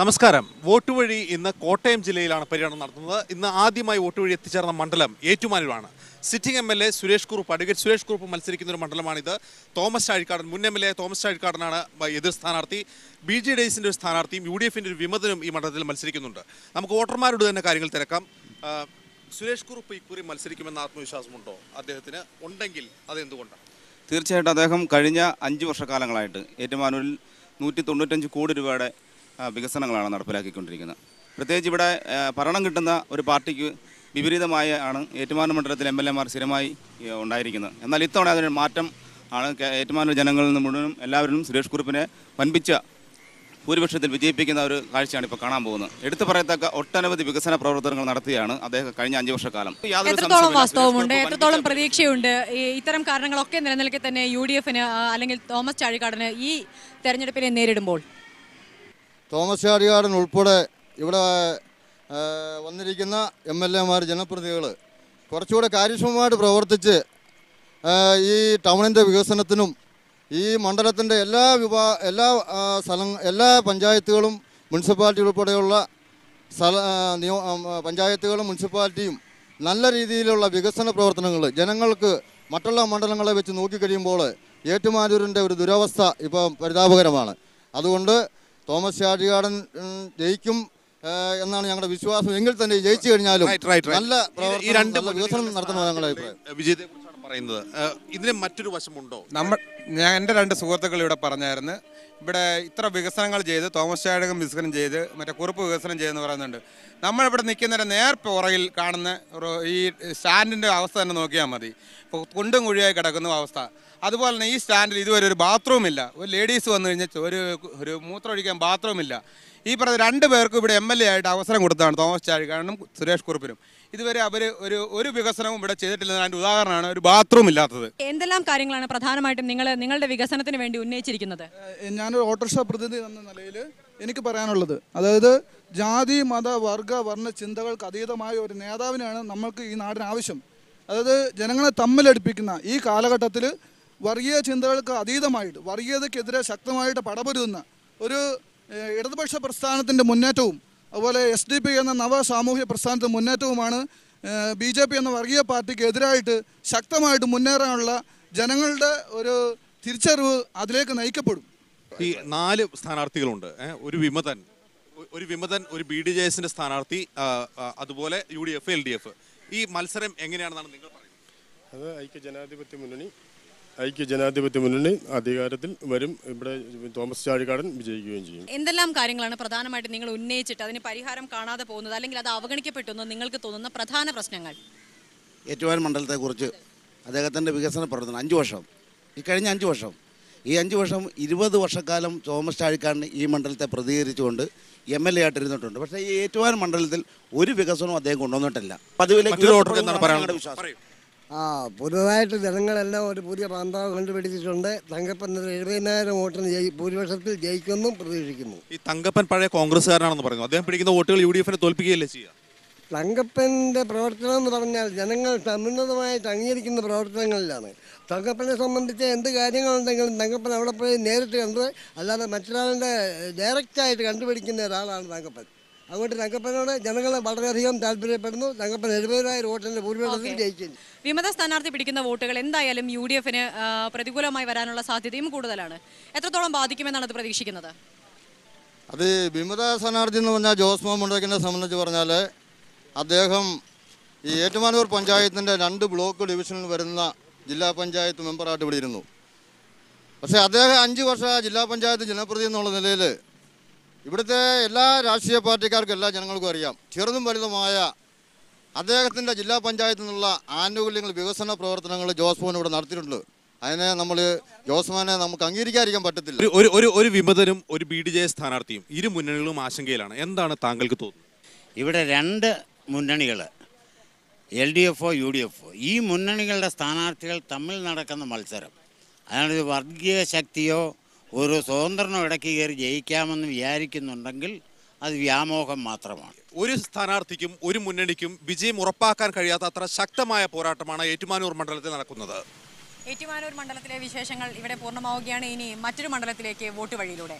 നമസ്കാരം വോട്ട് വഴി ഇന്ന് കോട്ടയം ജില്ലയിലാണ് പര്യടനം നടത്തുന്നത് ഇന്ന് ആദ്യമായി വോട്ട് വഴി എത്തിച്ചേർന്ന മണ്ഡലം ഏറ്റുമാനൂരാണ് sitting M L A Suresh Kurup advocate Suresh Kurup മത്സരിക്കുന്ന ഒരു മണ്ഡലമാണിത് തോമസ് ചാഴിക്കാടൻ മുൻ എം എൽ എ തോമസ് ചാഴിക്കാടനാണ് എതിർ സ്ഥാനാർത്ഥി ബി ജെ ഡേസിൻ്റെ ഒരു സ്ഥാനാർത്ഥിയും യു ഡി എഫിൻ്റെ ഒരു വിമതനും ഈ മണ്ഡലത്തിൽ മത്സരിക്കുന്നുണ്ട് നമുക്ക് വോട്ടർമാരോട് തന്നെ കാര്യങ്ങൾ തിരക്കാം സുരേഷ് കുറുപ്പ് ഇക്കുറി മത്സരിക്കുമെന്ന ആത്മവിശ്വാസമുണ്ടോ അദ്ദേഹത്തിന് ഉണ്ടെങ്കിൽ അതെന്തുകൊണ്ടാണ് തീർച്ചയായിട്ടും അദ്ദേഹം കഴിഞ്ഞ അഞ്ച് വർഷക്കാലങ്ങളായിട്ട് ഏറ്റുമാനൂരിൽ നൂറ്റി തൊണ്ണൂറ്റഞ്ച് കോടി രൂപയുടെ വികസനങ്ങളാണ് നടപ്പിലാക്കിക്കൊണ്ടിരിക്കുന്നത് പ്രത്യേകിച്ച് ഇവിടെ ഭരണം കിട്ടുന്ന ഒരു പാർട്ടിക്ക് വിപരീതമായ ആണ് ഏറ്റുമാനൂർ മണ്ഡലത്തിലെ എം എൽ എമാർ സ്ഥിരമായി ഉണ്ടായിരിക്കുന്നത് എന്നാൽ ഇത്തവണ അതിനൊരു മാറ്റം ആണ് ഏറ്റുമാനൂർ ജനങ്ങളിൽ നിന്ന് മുഴുവനും എല്ലാവരും സുരേഷ് കുറുപ്പിനെ വൻപിച്ച ഭൂരിപക്ഷത്തിൽ വിജയിപ്പിക്കുന്ന ഒരു കാഴ്ചയാണ് ഇപ്പോൾ കാണാൻ പോകുന്നത് എടുത്തു പറയത്തക്ക ഒട്ടനവധി വികസന പ്രവർത്തനങ്ങൾ നടത്തിയാണ് അദ്ദേഹം കഴിഞ്ഞ അഞ്ചു വർഷക്കാലം എത്രത്തോളം വാസ്തവമുണ്ട് എത്രത്തോളം പ്രതീക്ഷയുണ്ട് ഇത്തരം കാരണങ്ങളൊക്കെ നിലനിൽക്കെ തന്നെ യു ഡി എഫിന് അല്ലെങ്കിൽ തോമസ് ചാഴിക്കാടന് ഈ തെരഞ്ഞെടുപ്പിനെ നേരിടുമ്പോൾ തോമസ് ചാഴികാടൻ ഉൾപ്പെടെ ഇവിടെ വന്നിരിക്കുന്ന എം എൽ എമാർ ജനപ്രതിനിധികൾ കുറച്ചുകൂടെ കാര്യക്ഷമമായിട്ട് പ്രവർത്തിച്ച് ഈ ടൗണിൻ്റെ വികസനത്തിനും ഈ മണ്ഡലത്തിൻ്റെ എല്ലാ വിഭാ എല്ലാ സ്ഥലം എല്ലാ പഞ്ചായത്തുകളും മുനിസിപ്പാലിറ്റി ഉൾപ്പെടെയുള്ള സ്ഥല പഞ്ചായത്തുകളും മുനിസിപ്പാലിറ്റിയും നല്ല രീതിയിലുള്ള വികസന പ്രവർത്തനങ്ങൾ ജനങ്ങൾക്ക് മറ്റുള്ള മണ്ഡലങ്ങളെ വെച്ച് നോക്കിക്കഴിയുമ്പോൾ ഏറ്റുമാനൂരിൻ്റെ ഒരു ദുരവസ്ഥ ഇപ്പം പരിതാപകരമാണ് അതുകൊണ്ട് തോമസ് ഷാജികാടൻ ജയിക്കും എന്നാണ് ഞങ്ങളുടെ വിശ്വാസം എങ്കിൽ തന്നെ ജയിച്ചു കഴിഞ്ഞാലും നല്ല വികസനം നടത്തണമെന്നാണ് ഞങ്ങളുടെ അഭിപ്രായം പറയുന്നത് ഇതിന് മറ്റൊരു വശമുണ്ടോ നമ്മൾ ഞാൻ എൻ്റെ രണ്ട് സുഹൃത്തുക്കൾ ഇവിടെ പറഞ്ഞായിരുന്നു ഇവിടെ ഇത്ര വികസനങ്ങൾ ചെയ്ത് തോമസ് ചാടകം വികസനം ചെയ്ത് മറ്റേ കുറുപ്പ് വികസനം ചെയ്തെന്ന് പറയുന്നുണ്ട് നമ്മളിവിടെ നിൽക്കുന്നതിൻ്റെ നേർ പുറകിൽ കാണുന്ന ഒരു ഈ സ്റ്റാൻഡിൻ്റെ അവസ്ഥ തന്നെ നോക്കിയാൽ മതി ഇപ്പോൾ കുണ്ടും കുഴിയായി കിടക്കുന്ന അവസ്ഥ അതുപോലെ തന്നെ ഈ സ്റ്റാൻഡിൽ ഇതുവരെ ഒരു ബാത്റൂം ഇല്ല ഒരു ലേഡീസ് വന്നു കഴിഞ്ഞാൽ ഒരു ഒരു മൂത്രമൊഴിക്കാൻ ബാത്റൂം ഇല്ല ഈ പറഞ്ഞ രണ്ട് പേർക്കും ഇവിടെ എം എൽ എ ആയിട്ട് അവസരം കൊടുത്താണ് തോമസ് ചാഴികാരനും സുരേഷ് കുറുപ്പിനും ഇതുവരെ അവർ ഒരു ഒരു വികസനവും ഇവിടെ ചെയ്തിട്ടില്ല അതിൻ്റെ ഉദാഹരണമാണ് ഒരു ബാത്റൂം ഇല്ലാത്തത് എന്തെല്ലാം കാര്യങ്ങളാണ് പ്രധാനമായിട്ടും നിങ്ങൾ നിങ്ങളുടെ വികസനത്തിന് വേണ്ടി ഉന്നയിച്ചിരിക്കുന്നത് ഞാനൊരു ഓട്ടോറിക്ഷ പ്രതിനിധി എന്ന നിലയിൽ എനിക്ക് പറയാനുള്ളത് അതായത് ജാതി മത വർഗ വർണ്ണ ചിന്തകൾക്ക് അതീതമായ ഒരു നേതാവിനാണ് നമ്മൾക്ക് ഈ നാടിന് ആവശ്യം അതായത് ജനങ്ങളെ തമ്മിലടുപ്പിക്കുന്ന ഈ കാലഘട്ടത്തിൽ വർഗീയ ചിന്തകൾക്ക് അതീതമായിട്ട് വർഗീയതയ്ക്കെതിരെ ശക്തമായിട്ട് പടപൊരുതുന്ന ഒരു ഇടതുപക്ഷ പ്രസ്ഥാനത്തിൻ്റെ മുന്നേറ്റവും അതുപോലെ എസ് ഡി പി എന്ന നവ സാമൂഹ്യ പ്രസ്ഥാനത്തെ മുന്നേറ്റവുമാണ് ബി ജെ പി എന്ന വർഗീയ പാർട്ടിക്ക് എതിരായിട്ട് ശക്തമായിട്ട് മുന്നേറാനുള്ള ജനങ്ങളുടെ ഒരു തിരിച്ചറിവ് അതിലേക്ക് നയിക്കപ്പെടും ഈ നാല് സ്ഥാനാർത്ഥികളുണ്ട് ഒരു വിമതൻ ഒരു വിമതൻ ഒരു ബി ഡി ജെ എസിന്റെ സ്ഥാനാർത്ഥി അതുപോലെ U D F L D F ഈ മത്സരം എങ്ങനെയാണെന്നാണ് നിങ്ങൾ പറയുന്നത് അത് ഐക്യ ജനാധിപത്യ മുന്നണി ഐക്യ ജനാധിപത്യ മുന്നണി അധികാരത്തിൽ വരും ഇവിടെ തോമസ് ചാഴിക്കാടൻ വിജയിക്കുകയും ചെയ്യും എന്തെല്ലാം കാര്യങ്ങളാണ് പ്രധാനമായിട്ട് നിങ്ങൾ ഉന്നയിച്ചിട്ട് അതിന് പരിഹാരം കാണാതെ പോകുന്നത് അല്ലെങ്കിൽ അത് അവഗണിക്കപ്പെട്ടു നിങ്ങൾക്ക് തോന്നുന്ന പ്രധാന പ്രശ്നങ്ങൾ ഏറ്റുവാൻ കുറിച്ച് അദ്ദേഹത്തിന്റെ വികസന പ്രവർത്തനം അഞ്ച് വർഷം ഈ കഴിഞ്ഞ അഞ്ച് വർഷം ഈ അഞ്ച് വർഷം ഇരുപത് വർഷക്കാലം തോമസ് ചാഴിക്കാടിന് ഈ മണ്ഡലത്തെ പ്രതികരിച്ചുകൊണ്ട് എം എൽ എ ഇരുന്നിട്ടുണ്ട് പക്ഷേ ഈ ഏറ്റുവാൻ മണ്ഡലത്തിൽ ഒരു വികസനവും അദ്ദേഹം കൊണ്ടുവന്നിട്ടില്ല പതിവിലേക്ക് വിശ്വാസം ആ പുതുതായിട്ട് ജനങ്ങളെല്ലാം ഒരു പുതിയ പാന്താവ് കണ്ടുപിടിച്ചിട്ടുണ്ട് തങ്കപ്പൻ എഴുപതിനായിരം വോട്ടിന് ജയി ഭൂരിപക്ഷത്തിൽ ജയിക്കുമെന്നും പ്രതീക്ഷിക്കുന്നു ഈ തങ്കപ്പൻ പഴയ കോൺഗ്രസ്സുകാരനാണെന്ന് പറഞ്ഞു അദ്ദേഹം പിടിക്കുന്ന വോട്ടുകൾ യു ഡി എഫിനെ തോൽപ്പിക്കുകയല്ലേ ചെയ്യുക തങ്കപ്പൻ്റെ പ്രവർത്തനം എന്ന് പറഞ്ഞാൽ ജനങ്ങൾ സമുന്നതമായിട്ട് അംഗീകരിക്കുന്ന പ്രവർത്തനങ്ങളിലാണ് തങ്കപ്പനെ സംബന്ധിച്ച് എന്ത് കാര്യങ്ങളുണ്ടെങ്കിലും തങ്കപ്പൻ അവിടെ പോയി നേരിട്ട് കണ്ടത് അല്ലാതെ മറ്റൊരാളിൻ്റെ ഡയറക്റ്റായിട്ട് കണ്ടുപിടിക്കുന്ന ഒരാളാണ് തങ്കപ്പൻ അതുകൊണ്ട് തങ്കപ്പനോട് ജനങ്ങൾ വളരെയധികം താല്പര്യപ്പെടുന്നു തങ്കപ്പൻ എഴുപതിനായിരം വോട്ടിന്റെ ഭൂരിപക്ഷത്തിൽ ജയിക്കുന്നു വിമത സ്ഥാനാർത്ഥി പിടിക്കുന്ന വോട്ടുകൾ എന്തായാലും യു ഡി എഫിന് പ്രതികൂലമായി വരാനുള്ള സാധ്യതയും കൂടുതലാണ് എത്രത്തോളം ബാധിക്കുമെന്നാണ് അത് പ്രതീക്ഷിക്കുന്നത് അത് വിമത സ്ഥാനാർത്ഥി എന്ന് പറഞ്ഞാൽ ജോസ് മോഹൻ സംബന്ധിച്ച് പറഞ്ഞാൽ അദ്ദേഹം ഈ ഏറ്റുമാനൂർ പഞ്ചായത്തിൻ്റെ രണ്ട് ബ്ലോക്ക് ഡിവിഷനിൽ വരുന്ന ജില്ലാ പഞ്ചായത്ത് മെമ്പറായിട്ട് ഇവിടെ ഇരുന്നു പക്ഷേ അദ്ദേഹം അഞ്ച് വർഷം ജില്ലാ പഞ്ചായത്ത് ജനപ്രതി എന്നുള്ള നിലയിൽ ഇവിടുത്തെ എല്ലാ രാഷ്ട്രീയ പാർട്ടിക്കാർക്കും എല്ലാ ജനങ്ങൾക്കും അറിയാം ചെറുതും വലുതുമായ അദ്ദേഹത്തിൻ്റെ ജില്ലാ പഞ്ചായത്തിൽ നിന്നുള്ള ആനുകൂല്യങ്ങൾ വികസന പ്രവർത്തനങ്ങൾ ജോസ്ഫോൻ ഇവിടെ നടത്തിയിട്ടുണ്ട് അതിനെ നമ്മൾ ജോസ്മാനെ നമുക്ക് അംഗീകരിക്കാതിരിക്കാൻ പറ്റത്തില്ല ഒരു ഒരു ഒരു വിമതനും ഒരു ബി ഡി ജെ സ്ഥാനാർത്ഥിയും ഇരു മുന്നണികളും ആശങ്കയിലാണ് എന്താണ് താങ്കൾക്ക് തോന്നുന്നത് ഇവിടെ രണ്ട് മുന്നണികൾ എൽ ഡി ഒ യു ഡി ഒ ഈ മുന്നണികളുടെ സ്ഥാനാർത്ഥികൾ തമ്മിൽ നടക്കുന്ന മത്സരം അതായത് വർഗീയ ശക്തിയോ ഒരു സ്വതന്ത്രനോ ഇടയ്ക്ക് കയറി ജയിക്കാമെന്ന് വിചാരിക്കുന്നുണ്ടെങ്കിൽ അത് വ്യാമോഹം മാത്രമാണ് ഒരു സ്ഥാനാർത്ഥിക്കും ഒരു മുന്നണിക്കും വിജയം ഉറപ്പാക്കാൻ കഴിയാത്ത അത്ര ശക്തമായ പോരാട്ടമാണ് ഏറ്റുമാനൂർ മണ്ഡലത്തിൽ നടക്കുന്നത് ഏറ്റുമാനൂർ മണ്ഡലത്തിലെ വിശേഷങ്ങൾ ഇവിടെ പൂർണ്ണമാവുകയാണ് ഇനി മറ്റൊരു മണ്ഡലത്തിലേക്ക് വോട്ട് വഴിയിലൂടെ